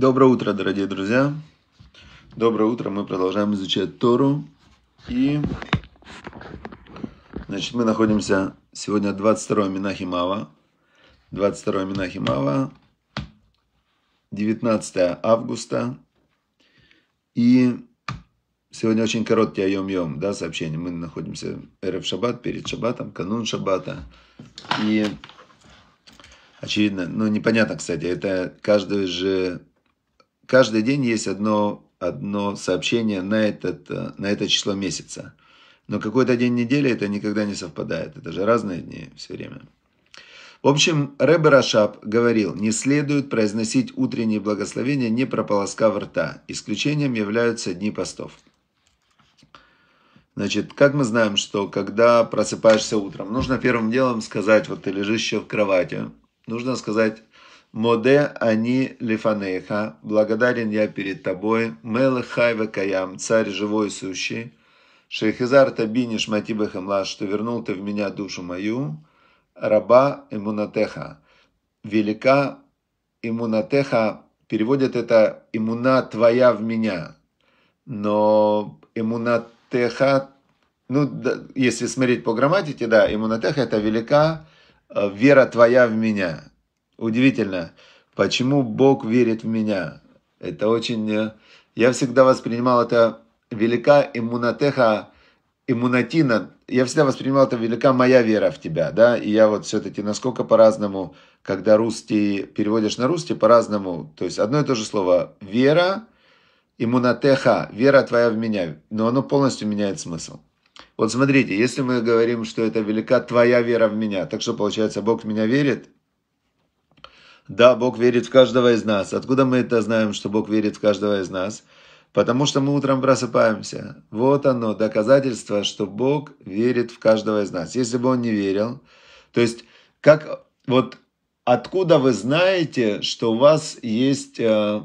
Доброе утро, дорогие друзья. Доброе утро. Мы продолжаем изучать Тору. И, значит, мы находимся сегодня 22 Минахимава. 22 Минахимава. 19 августа. И сегодня очень короткий айом-йом, да, сообщение. Мы находимся РФ Шаббат, перед Шаббатом, канун Шаббата. И Очевидно, ну непонятно, кстати, это каждый же каждый день есть одно, одно сообщение на, этот, э, на это число месяца. Но какой-то день недели это никогда не совпадает. Это же разные дни все время. В общем, Рэбе Рашаб говорил, не следует произносить утренние благословения, не прополоскав рта. Исключением являются дни постов. Значит, как мы знаем, что когда просыпаешься утром, нужно первым делом сказать, вот ты лежишь еще в кровати, нужно сказать Моде они лифанейха, благодарен я перед тобой, мелехайва каям, царь живой и сущий, шейхизар табиниш матибахамла, что вернул ты в меня душу мою, раба имунатеха, велика имунатеха, переводят это иммуна твоя в меня, но имунатеха, ну, да, если смотреть по грамматике, да, имунатеха это велика э, вера твоя в меня – удивительно, почему Бог верит в меня. Это очень... Э, я всегда воспринимал это велика иммунатеха, иммунатина. Я всегда воспринимал это велика моя вера в тебя, да. И я вот все-таки насколько по-разному, когда русский переводишь на русский по-разному, то есть одно и то же слово вера, иммунатеха, вера твоя в меня, но оно полностью меняет смысл. Вот смотрите, если мы говорим, что это велика твоя вера в меня, так что получается, Бог в меня верит, да, Бог верит в каждого из нас. Откуда мы это знаем, что Бог верит в каждого из нас? Потому что мы утром просыпаемся. Вот оно, доказательство, что Бог верит в каждого из нас. Если бы Он не верил, то есть как вот откуда вы знаете, что у вас есть, э,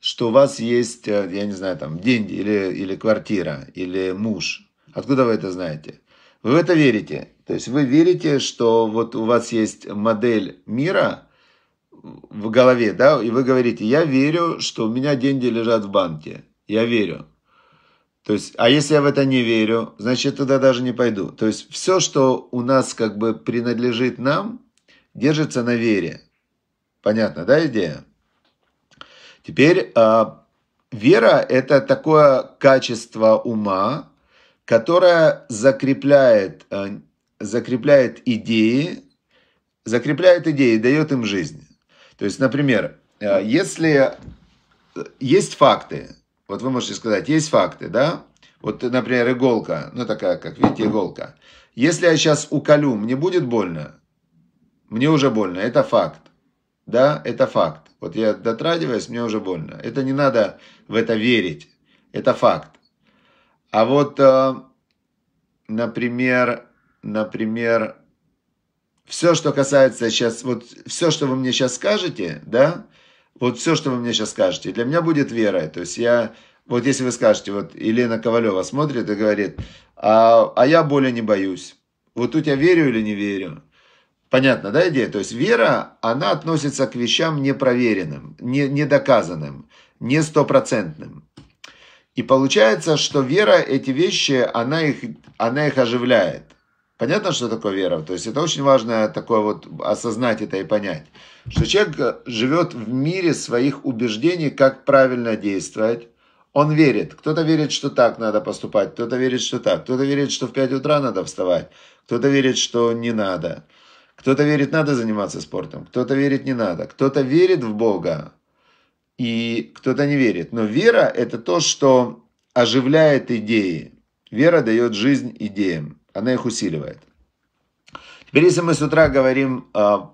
что у вас есть, э, я не знаю, там деньги или, или квартира, или муж? Откуда вы это знаете? Вы в это верите. То есть вы верите, что вот у вас есть модель мира, в голове, да, и вы говорите, я верю, что у меня деньги лежат в банке, я верю. То есть, а если я в это не верю, значит, туда даже не пойду. То есть, все, что у нас как бы принадлежит нам, держится на вере. Понятно, да, идея? Теперь, а, вера – это такое качество ума, которое закрепляет, э, закрепляет идеи, закрепляет идеи, дает им жизнь. То есть, например, э, если э, есть факты, вот вы можете сказать, есть факты, да? Вот, например, иголка, ну такая, как видите, иголка. Если я сейчас уколю, мне будет больно? Мне уже больно, это факт. Да, это факт. Вот я дотрагиваюсь, мне уже больно. Это не надо в это верить. Это факт. А вот, э, например, например, все, что касается сейчас, вот все, что вы мне сейчас скажете, да, вот все, что вы мне сейчас скажете, для меня будет верой. То есть я, вот если вы скажете, вот Елена Ковалева смотрит и говорит, а, а я боли не боюсь. Вот тут я верю или не верю? Понятно, да, идея? То есть вера, она относится к вещам непроверенным, не, недоказанным, не стопроцентным. И получается, что вера эти вещи, она их, она их оживляет. Понятно, что такое вера? То есть это очень важно такое вот осознать это и понять. Что человек э, живет в мире своих убеждений, как правильно действовать. Он верит. Кто-то верит, что так надо поступать, кто-то верит, что так, кто-то верит, что в 5 утра надо вставать, кто-то верит, что не надо. Кто-то верит, надо заниматься спортом, кто-то верит, не надо. Кто-то верит в Бога, и кто-то не верит. Но вера – это то, что оживляет идеи. Вера дает жизнь идеям. Она их усиливает. Теперь, если мы с утра говорим а,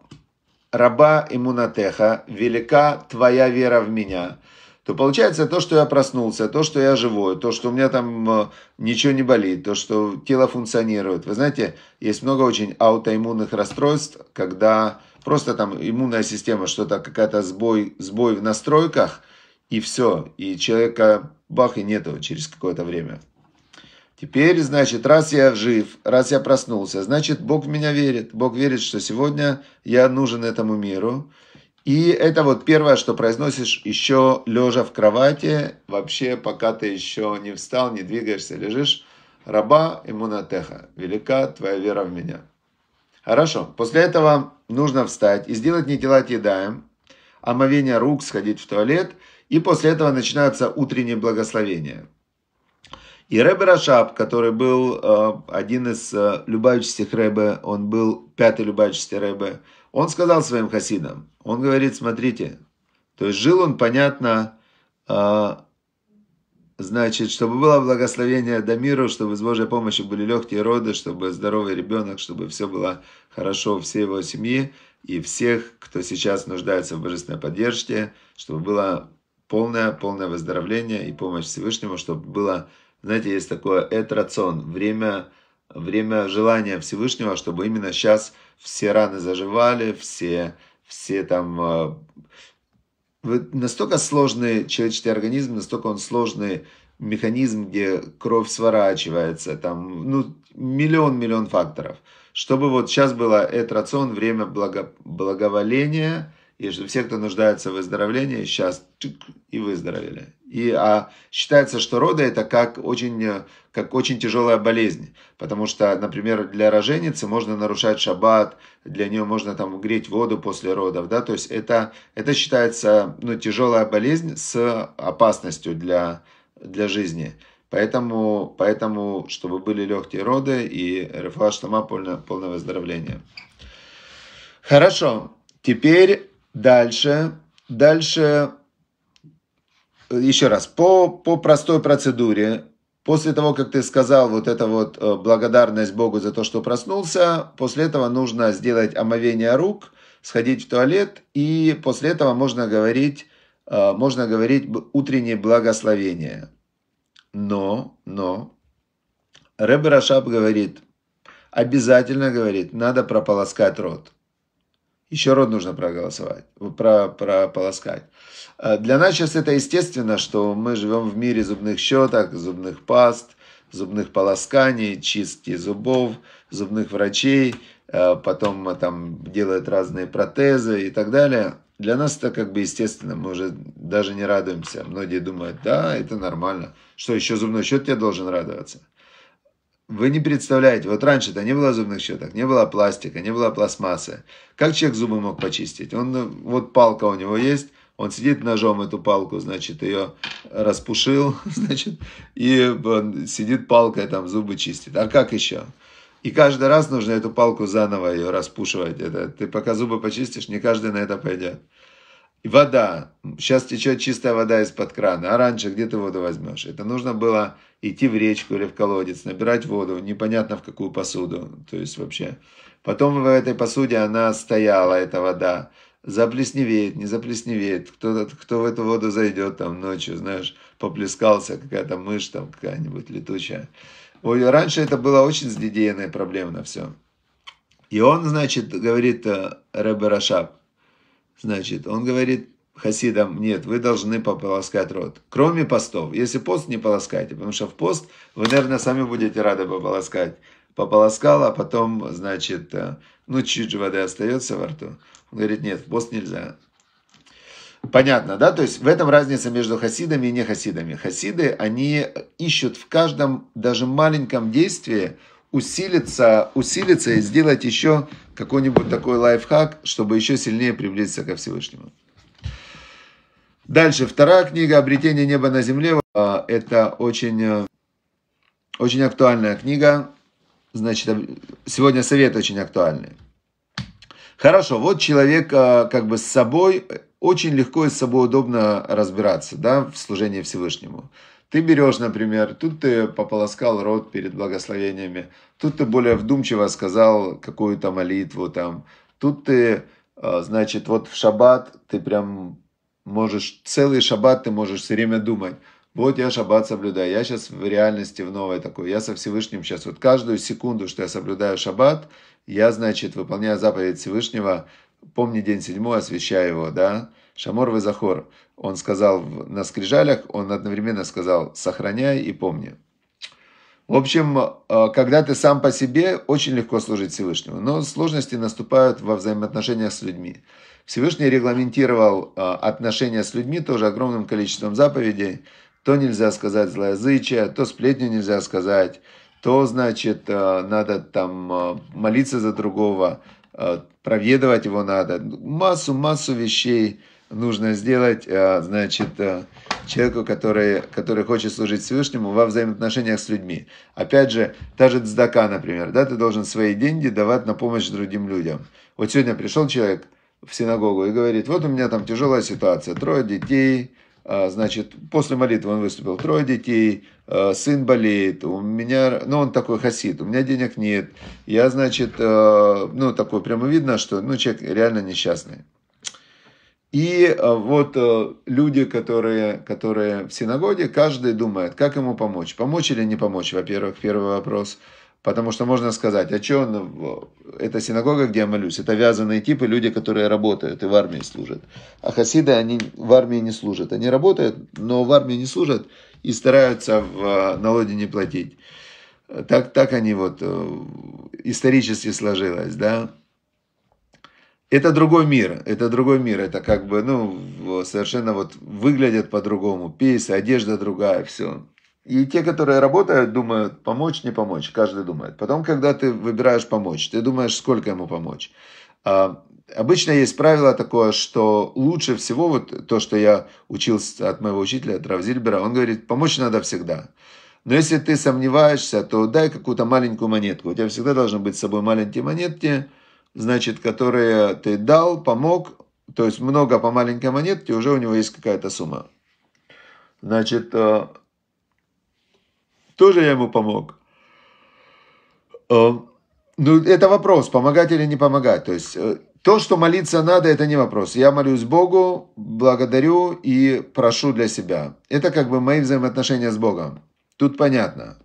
«Раба иммунатеха, велика твоя вера в меня», то получается то, что я проснулся, то, что я живой, то, что у меня там а, ничего не болит, то, что тело функционирует. Вы знаете, есть много очень аутоиммунных расстройств, когда просто там иммунная система, что-то какая-то сбой, сбой в настройках, и все, и человека бах, и нету через какое-то время. Теперь, значит, раз я жив, раз я проснулся, значит, Бог в меня верит. Бог верит, что сегодня я нужен этому миру. И это вот первое, что произносишь еще лежа в кровати, вообще пока ты еще не встал, не двигаешься, лежишь. Раба иммунатеха, велика твоя вера в меня. Хорошо, после этого нужно встать и сделать не дела а едаем, омовение рук, сходить в туалет, и после этого начинаются утренние благословения – и Рэбе Рашаб, который был э, один из э, любавичских Рэбе, он был пятый любавичский Рэбе, он сказал своим хасидам, он говорит, смотрите, то есть жил он, понятно, э, значит, чтобы было благословение до миру, чтобы с Божьей помощью были легкие роды, чтобы здоровый ребенок, чтобы все было хорошо всей его семьи и всех, кто сейчас нуждается в божественной поддержке, чтобы было полное, полное выздоровление и помощь Всевышнему, чтобы было знаете, есть такое этрацион, время, время желания Всевышнего, чтобы именно сейчас все раны заживали, все, все там... Э, настолько сложный человеческий организм, настолько он сложный механизм, где кровь сворачивается, там, ну, миллион-миллион факторов. Чтобы вот сейчас было этот рацион, время благо, благоволения – и что все, кто нуждается в выздоровлении, сейчас чик, и выздоровели. И а, считается, что роды это как очень, э, как очень тяжелая болезнь, потому что, например, для роженицы можно нарушать шаббат, для нее можно там греть воду после родов, да, то есть это, это считается ну, тяжелая болезнь с опасностью для, для жизни. Поэтому, поэтому, чтобы были легкие роды и РФА Штама полное, полное выздоровление. Хорошо, теперь Дальше, дальше, э, еще раз, по, по простой процедуре, после того, как ты сказал вот это вот э, благодарность Богу за то, что проснулся, после этого нужно сделать омовение рук, сходить в туалет, и после этого можно говорить, э, можно говорить утреннее благословение. Но, но, Рэбе Рашаб говорит, обязательно говорит, надо прополоскать рот. Еще рот нужно проголосовать, про, прополоскать. Э, для нас сейчас это естественно, что мы живем в мире зубных щеток, зубных паст, зубных полосканий, чистки зубов, зубных врачей, э, потом там делают разные протезы и так далее. Для нас это как бы естественно, мы уже даже не радуемся. Многие думают, да, это нормально. Что, еще зубной счет тебе должен радоваться? Вы не представляете, вот раньше-то не было зубных щеток, не было пластика, не было пластмассы. Как человек зубы мог почистить? Он, ну, вот палка у него есть, он сидит ножом эту палку, значит, ее распушил, значит, и сидит палкой там зубы чистит. А как еще? И каждый раз нужно эту палку заново ее распушивать. Это, ты пока зубы почистишь, не каждый на это пойдет вода. Сейчас течет чистая вода из-под крана, а раньше где ты воду возьмешь? Это нужно было идти в речку или в колодец, набирать воду, непонятно в какую посуду, то есть вообще. Потом в этой посуде она стояла, эта вода. Заплесневеет, не заплесневеет. Кто, кто в эту воду зайдет там ночью, знаешь, поплескался какая-то мышь там какая-нибудь летучая. Ой, раньше это было очень с Дидиеной проблемно все. И он, значит, говорит э, Ребе Рашаб, Значит, он говорит хасидам, нет, вы должны пополоскать рот. Кроме постов. Если пост, не полоскайте, потому что в пост вы, наверное, сами будете рады пополоскать. Пополоскала, а потом, значит, э, ну, чуть-чуть воды остается во рту. Он говорит, нет, в пост нельзя. Понятно, да? То есть в этом разница между хасидами и не хасидами. Хасиды, они ищут в каждом, даже маленьком действии усилиться, усилиться и сделать еще какой-нибудь такой лайфхак, чтобы еще сильнее приблизиться ко Всевышнему. Дальше, вторая книга «Обретение неба на земле». А, это очень, э, очень актуальная книга. Значит, сегодня совет очень актуальный. Хорошо, вот человек э, как бы с собой, очень легко и с собой удобно разбираться да, в служении Всевышнему. Ты берешь, например, тут ты пополоскал рот перед благословениями, тут ты более вдумчиво сказал какую-то молитву там, тут ты, а, значит, вот в шаббат ты прям можешь, целый шаббат ты можешь все время думать, вот я шаббат соблюдаю, я сейчас в реальности в новой такой, я со Всевышним сейчас, вот каждую секунду, что я соблюдаю шаббат, я, значит, выполняю заповедь Всевышнего, помни день седьмой, освящай его, да, Шамор захор, он сказал на скрижалях, он одновременно сказал, сохраняй и помни. В общем, э, когда ты сам по себе, очень легко служить Всевышнему, но сложности наступают во взаимоотношениях с людьми. Всевышний регламентировал э, отношения с людьми тоже огромным количеством заповедей. То нельзя сказать злоязычие, то сплетню нельзя сказать, то, значит, э, надо там молиться за другого, проведывать его надо. Массу-массу вещей нужно сделать, а, значит, э, человеку, который, который хочет служить Всевышнему во взаимоотношениях с людьми. Опять же, та же дздака, например, да, ты должен свои деньги давать на помощь другим людям. Вот сегодня пришел человек в синагогу и говорит, вот у меня там тяжелая ситуация, трое детей, а, значит, после молитвы он выступил, трое детей, Э, сын болеет, у меня, ну, он такой хасид, у меня денег нет. Я, значит, э, ну, такой прямо видно, что, ну, человек реально несчастный. И э, вот люди, которые, которые в синагоге, каждый думает, как ему помочь. Помочь или не помочь, во-первых, первый вопрос. Потому что можно сказать, а что он, это синагога, где я молюсь, это вязаные типы, люди, которые работают и в армии служат. А хасиды, они в армии не служат. Они работают, но в армии не служат и стараются в налоги не платить. Так, так они вот э, исторически сложилось, да. Это другой мир, это другой мир, это как бы, ну, совершенно вот выглядят по-другому, пейсы, одежда другая, все. И те, которые работают, думают, помочь, не помочь. Каждый думает. Потом, когда ты выбираешь помочь, ты думаешь, сколько ему помочь. А, обычно есть правило такое, что лучше всего, вот то, что я учился от моего учителя, от Равзильбера, он говорит, помочь надо всегда. Но если ты сомневаешься, то дай какую-то маленькую монетку. У тебя всегда должны быть с собой маленькие монетки, значит, которые ты дал, помог. То есть много по маленькой монетке, уже у него есть какая-то сумма. Значит, э, тоже я ему помог. Э, ну, это вопрос, помогать или не помогать. То есть э, то, что молиться надо, это не вопрос. Я молюсь Богу, благодарю и прошу для себя. Это как бы мои взаимоотношения с Богом. Тут понятно.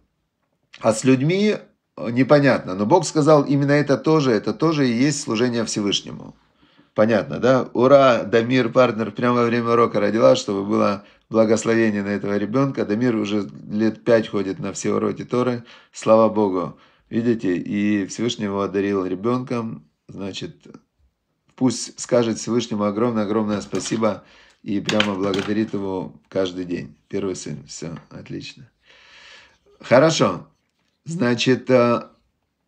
А с людьми э, непонятно. Но Бог сказал, именно это тоже, это тоже и есть служение Всевышнему. Понятно, да? Ура, Дамир, партнер, прямо во время урока родила, чтобы было благословение на этого ребенка. Дамир уже лет пять ходит на все уроки Торы. Слава Богу. Видите, и Всевышний его одарил ребенком. Значит, пусть скажет Всевышнему огромное-огромное спасибо и прямо благодарит его каждый день. Первый сын. Все, отлично. Хорошо. Значит, э,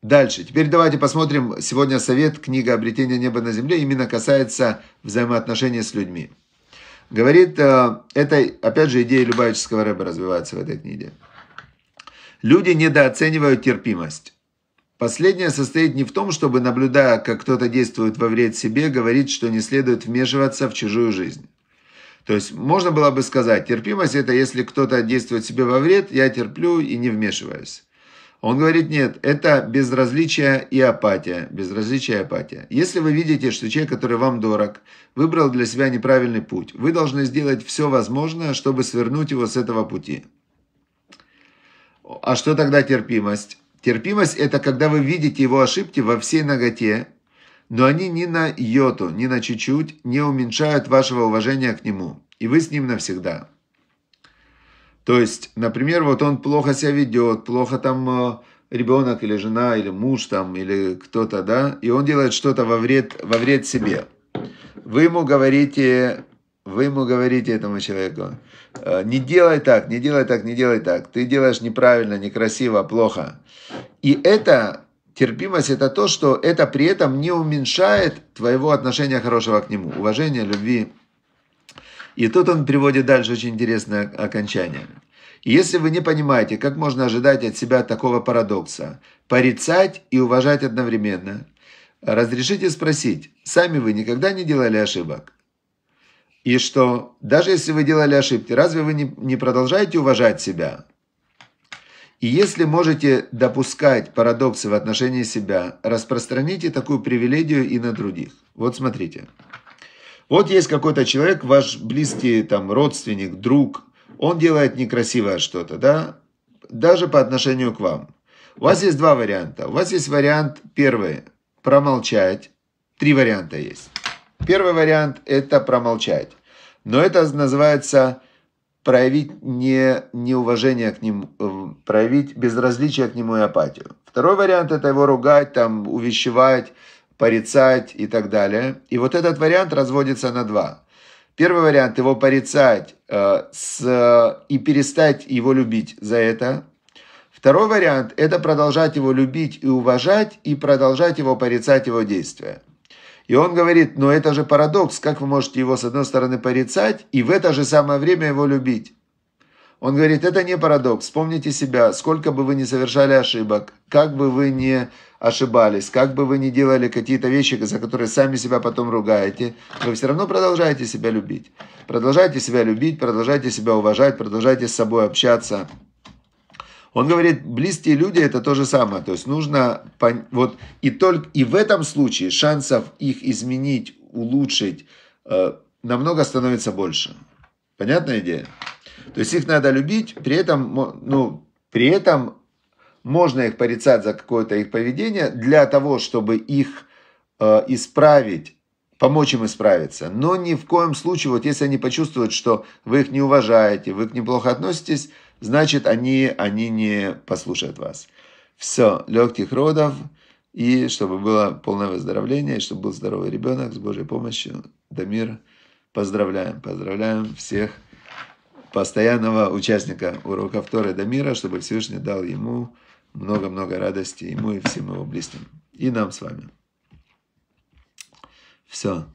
Дальше. Теперь давайте посмотрим. Сегодня совет книга «Обретение неба на земле» именно касается взаимоотношений с людьми. Говорит, э, это, опять же, идея Любавического рыба развивается в этой книге. Люди недооценивают терпимость. Последнее состоит не в том, чтобы, наблюдая, как кто-то действует во вред себе, говорить, что не следует вмешиваться в чужую жизнь. То есть можно было бы сказать, терпимость это если кто-то действует себе во вред, я терплю и не вмешиваюсь. Он говорит, нет, это безразличие и апатия. Безразличие и апатия. Если вы видите, что человек, который вам дорог, выбрал для себя неправильный путь, вы должны сделать все возможное, чтобы свернуть его с этого пути. А что тогда терпимость? Терпимость – это когда вы видите его ошибки во всей ноготе, но они ни на йоту, ни на чуть-чуть не уменьшают вашего уважения к нему, и вы с ним навсегда. То есть, например, вот он плохо себя ведет, плохо там э, ребенок или жена, или муж там, или кто-то, да, и он делает что-то во вред, во вред себе. Вы ему говорите, вы ему говорите этому человеку, «Э, не делай так, не делай так, не делай так, ты делаешь неправильно, некрасиво, плохо. И это терпимость это то, что это при этом не уменьшает твоего отношения хорошего к нему, уважения, любви и тут он приводит дальше очень интересное окончание. Если вы не понимаете, как можно ожидать от себя такого парадокса, порицать и уважать одновременно, разрешите спросить, сами вы никогда не делали ошибок? И что, даже если вы делали ошибки, разве вы не, не продолжаете уважать себя? И если можете допускать парадоксы в отношении себя, распространите такую привилегию и на других. Вот смотрите. Вот есть какой-то человек, ваш близкий там родственник, друг, он делает некрасивое что-то, да, даже по отношению к вам. У вас есть два варианта. У вас есть вариант первый – промолчать. Три варианта есть. Первый вариант – это промолчать. Но это называется проявить не, неуважение к нему, э, проявить безразличие к нему и апатию. Второй вариант – это его ругать, там, увещевать – порицать и так далее. И вот этот вариант разводится на два. Первый вариант – его порицать э, с, и перестать его любить за это. Второй вариант – это продолжать его любить и уважать, и продолжать его порицать его действия. И он говорит, но это же парадокс, как вы можете его с одной стороны порицать и в это же самое время его любить? Он говорит, это не парадокс, вспомните себя, сколько бы вы ни совершали ошибок, как бы вы ни ошибались, как бы вы ни делали какие-то вещи, за которые сами себя потом ругаете, вы все равно продолжаете себя любить. Продолжайте себя любить, продолжайте себя уважать, продолжайте с собой общаться. Он говорит, близкие люди это то же самое. То есть нужно, вот и только, и в этом случае шансов их изменить, улучшить э, намного становится больше. Понятная идея? То есть их надо любить, при этом, ну, при этом можно их порицать за какое-то их поведение для того, чтобы их э, исправить, помочь им исправиться. Но ни в коем случае, вот если они почувствуют, что вы их не уважаете, вы к ним плохо относитесь, значит, они, они не послушают вас. Все, легких родов, и чтобы было полное выздоровление, и чтобы был здоровый ребенок с Божьей помощью. Дамир, поздравляем, поздравляем всех постоянного участника урока второй Дамира, чтобы Всевышний дал ему много-много радости ему и всем его близким. И нам с вами. Все.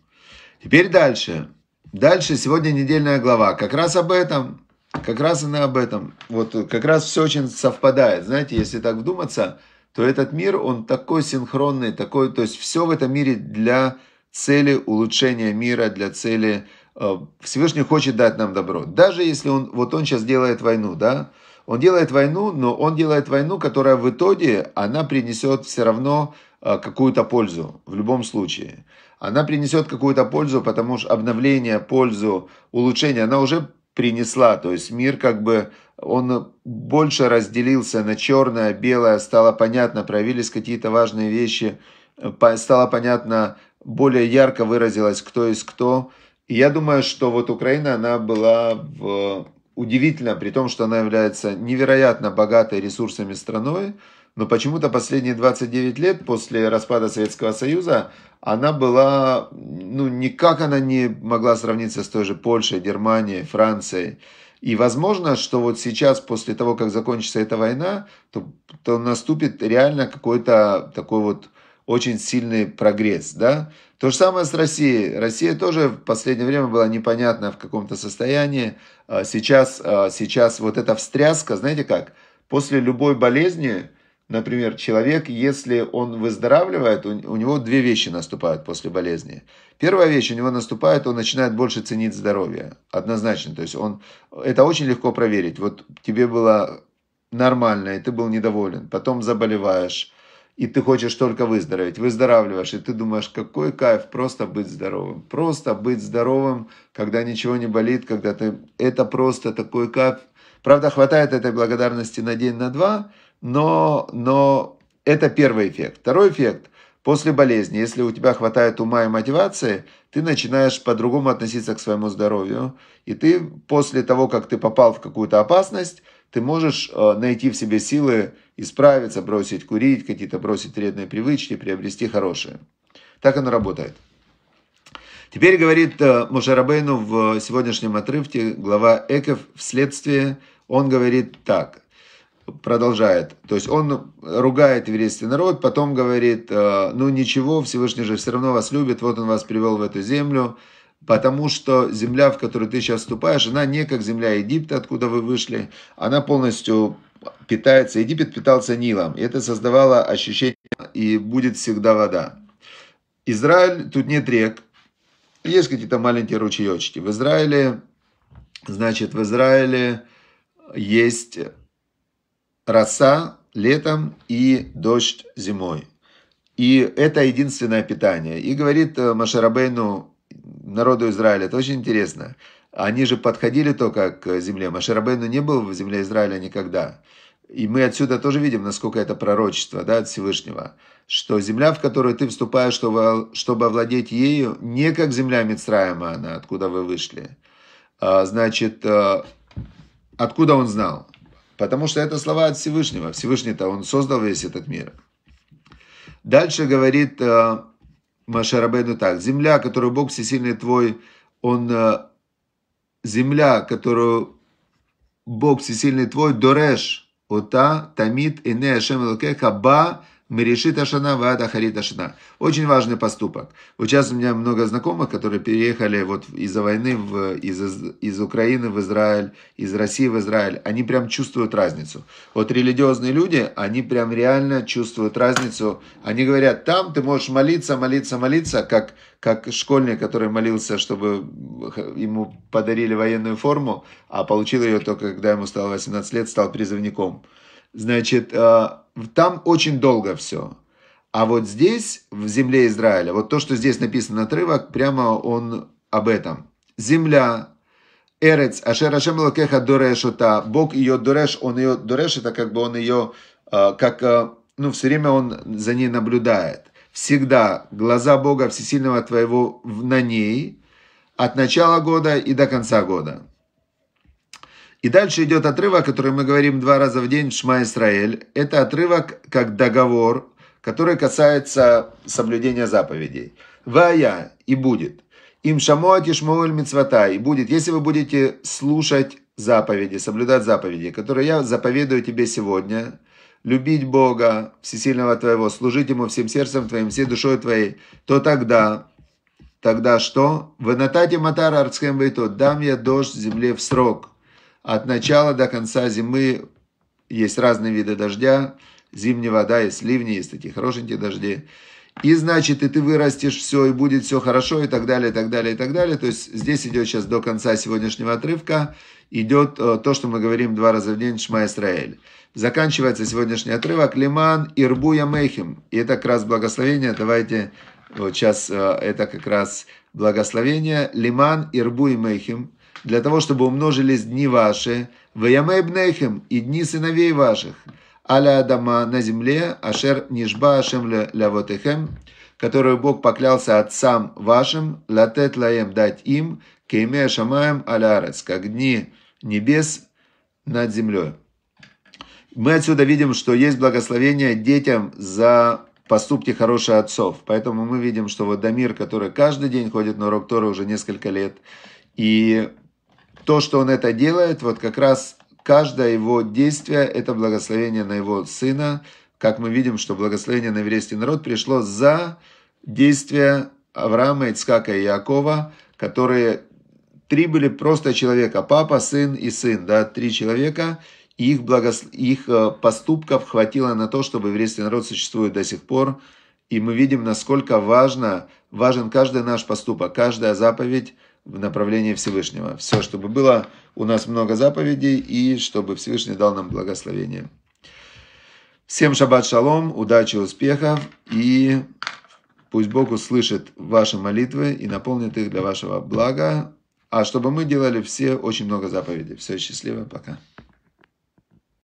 Теперь дальше. Дальше сегодня недельная глава. Как раз об этом. Как раз она об этом. Вот как раз все очень совпадает. Знаете, если так вдуматься, то этот мир, он такой синхронный, такой, то есть все в этом мире для цели улучшения мира, для цели... Э, Всевышний хочет дать нам добро. Даже если он, вот он сейчас делает войну, да, он делает войну, но он делает войну, которая в итоге, она принесет все равно э, какую-то пользу в любом случае. Она принесет какую-то пользу, потому что обновление, пользу, улучшение, она уже принесла. То есть мир как бы, он больше разделился на черное, белое, стало понятно, проявились какие-то важные вещи, э, стало понятно, более ярко выразилось, кто есть кто. И я думаю, что вот Украина, она была в удивительно, при том, что она является невероятно богатой ресурсами страной, но почему-то последние 29 лет после распада Советского Союза она была, ну, никак она не могла сравниться с той же Польшей, Германией, Францией. И возможно, что вот сейчас, после того, как закончится эта война, то, то наступит реально какой-то такой вот очень сильный прогресс, да. То же самое с Россией. Россия тоже в последнее время была непонятна в каком-то состоянии. А, сейчас, а, сейчас вот эта встряска, знаете как, после любой болезни, например, человек, если он выздоравливает, у, у него две вещи наступают после болезни. Первая вещь у него наступает, он начинает больше ценить здоровье, однозначно. То есть он, это очень легко проверить. Вот тебе было нормально, и ты был недоволен, потом заболеваешь, и ты хочешь только выздороветь, выздоравливаешь, и ты думаешь, какой кайф просто быть здоровым. Просто быть здоровым, когда ничего не болит, когда ты... Это просто такой кайф. Правда, хватает этой благодарности на день, на два, но, но это первый эффект. Второй эффект. После болезни, если у тебя хватает ума и мотивации, ты начинаешь по-другому относиться к своему здоровью. И ты после того, как ты попал в какую-то опасность, ты можешь э, найти в себе силы исправиться, бросить курить, какие-то бросить вредные привычки, приобрести хорошие. Так оно работает. Теперь говорит э, Мушарабейну в сегодняшнем отрывке глава Эков вследствие, он говорит так, продолжает, то есть он ругает еврейский народ, потом говорит, э, ну ничего, Всевышний же все равно вас любит, вот он вас привел в эту землю, потому что земля, в которую ты сейчас вступаешь, она не как земля Египта, откуда вы вышли, она полностью питается, Египет питался Нилом, и это создавало ощущение, и будет всегда вода. Израиль, тут нет рек, есть какие-то маленькие ручеечки. В Израиле, значит, в Израиле есть роса летом и дождь зимой. И это единственное питание. И говорит э, Машарабейну народу Израиля. Это очень интересно. Они же подходили только к земле. Маширабейну не был в земле Израиля никогда. И мы отсюда тоже видим, насколько это пророчество да, от Всевышнего, что земля, в которую ты вступаешь, чтобы, чтобы овладеть ею, не как земля Мицраема она, откуда вы вышли. А значит, э, откуда он знал? Потому что это слова от Всевышнего. Всевышний-то он создал весь этот мир. Дальше говорит э, Машарабену так. Земля, которую Бог всесильный твой, он... Э, земля, которую Бог всесильный твой, Дореш, Ота, Тамит, и не Ашем, Лакеха, Ба, мы Мерешит Ашана, Ваада Харит Ашана. Очень важный поступок. Вот сейчас у меня много знакомых, которые переехали вот из-за войны в, из, из Украины в Израиль, из России в Израиль. Они прям чувствуют разницу. Вот религиозные люди, они прям реально чувствуют разницу. Они говорят, там ты можешь молиться, молиться, молиться, как, как школьник, который молился, чтобы ему подарили военную форму, а получил ее только когда ему стало 18 лет, стал призывником. Значит, э, там очень долго все. А вот здесь, в земле Израиля, вот то, что здесь написано отрывок, прямо он об этом. Земля, Эрец, Ашер Ашем Лакеха Дурешута, Бог ее Дореш, он ее Дореш, это как бы он ее, э, как, э, ну, все время он за ней наблюдает. Всегда глаза Бога Всесильного твоего на ней от начала года и до конца года. И дальше идет отрывок, который мы говорим два раза в день в Шма Исраэль. Это отрывок как договор, который касается соблюдения заповедей. Вая и будет. Им шамоат и шмуэль мецвата. И будет, если вы будете слушать заповеди, соблюдать заповеди, которые я заповедую тебе сегодня, любить Бога, всесильного твоего, служить Ему всем сердцем твоим, всей душой твоей, то тогда, тогда что? Вы натате матар арцхем дам я дождь земле в срок. От начала до конца зимы есть разные виды дождя, зимняя вода, есть ливни, есть такие хорошенькие дожди. И значит, и ты вырастешь все, и будет все хорошо, и так далее, и так далее, и так далее. То есть здесь идет сейчас до конца сегодняшнего отрывка, идет э, то, что мы говорим два раза в день, Шма Исраэль. Заканчивается сегодняшний отрывок Лиман Ирбу Ямейхим. И это как раз благословение. Давайте вот э, сейчас э, это как раз благословение. Лиман Ирбу Ямейхим для того, чтобы умножились дни ваши, ваямэбнехем и дни сыновей ваших, аля Адама на земле, ашер нишба ашем лявотехем, которую Бог поклялся отцам вашим, латет лаем эм» дать им, кейме шамаем алярец, как дни небес над землей. Мы отсюда видим, что есть благословение детям за поступки хороших отцов. Поэтому мы видим, что вот Дамир, который каждый день ходит на урок Торы уже несколько лет, и то, что он это делает, вот как раз каждое его действие – это благословение на его сына. Как мы видим, что благословение на еврейский народ пришло за действия Авраама, Ицкака и Якова, которые три были просто человека – папа, сын и сын, да, три человека – и их, благос... их э, поступков хватило на то, чтобы еврейский народ существует до сих пор. И мы видим, насколько важно, важен каждый наш поступок, каждая заповедь, в направлении Всевышнего. Все, чтобы было у нас много заповедей и чтобы Всевышний дал нам благословение. Всем шаббат шалом, удачи, успехов и пусть Бог услышит ваши молитвы и наполнит их для вашего блага, а чтобы мы делали все очень много заповедей. Все счастливо, пока.